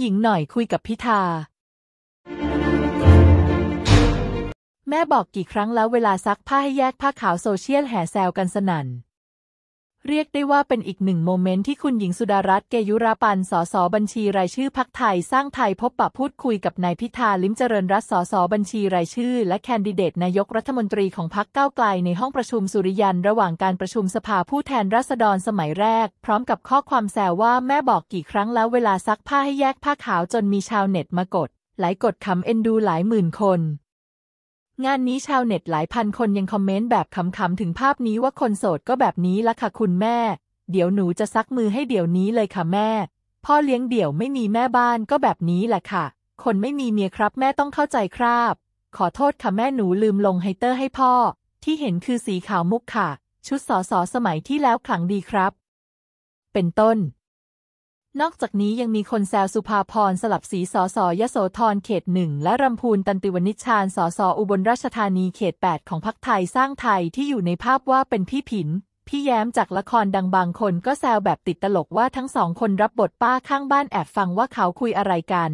หญิงหน่อยคุยกับพิธา แม่บอกกี่ครั้งแล้วเวลาซักผ้าให้แยกผ้าขาวโซเชียลแห่แซวกันสนั่นเรียกได้ว่าเป็นอีกหนึ่งโมเมนต์ ที่คุณหญิงสุดารัตน์เกยุราปันสสบัญชี รายชื่อพักไทยสร้างไทยพบปะพูดคุยกับนายพิธา ลิมเจริญรัตน์สสบัญชีรายชื่อ และแคนดิเดตนายกรัฐมนตรีของพักก้าวไกลในห้องประชุมสุริยัน ระหว่างการประชุมสภาผู้แทนราษฎรสมัยแรก พร้อมกับข้อความแซวว่าแม่บอกกี่ครั้งแล้วเวลาซักผ้าให้แยกผ้าขาวจนมีชาวเน็ตมากดหลายกดคำเอ็นดูหลายหมื่นคนงานนี้ชาวเน็ตหลายพันคนยังคอมเมนต์แบบขำๆถึงภาพนี้ว่าคนโสดก็แบบนี้ละค่ะคุณแม่ เดี๋ยวหนูจะซักมือให้เดี๋ยวนี้เลยค่ะแม่ พ่อเลี้ยงเดี่ยวไม่มีแม่บ้านก็แบบนี้แหละค่ะ คนไม่มีเมียครับแม่ต้องเข้าใจครับ ขอโทษค่ะแม่หนูลืมลงไฮเตอร์ให้พ่อ ที่เห็นคือสีขาวมุกค่ะ ชุดสอสอสมัยที่แล้วขลังดีครับ เป็นต้นนอกจากนี้ยังมีคนแซวสุภาพรสลับสีสอสอยโสธรเขตหนึ่งและรำพูนตันติวณิชานสอสออุบลราชธานีเขต8ของพักไทยสร้างไทยที่อยู่ในภาพว่าเป็นพี่ผิน พี่แย้มจากละครดังบางคนก็แซวแบบติดตลกว่าทั้งสองคนรับบทป้าข้างบ้านแอบฟังว่าเขาคุยอะไรกัน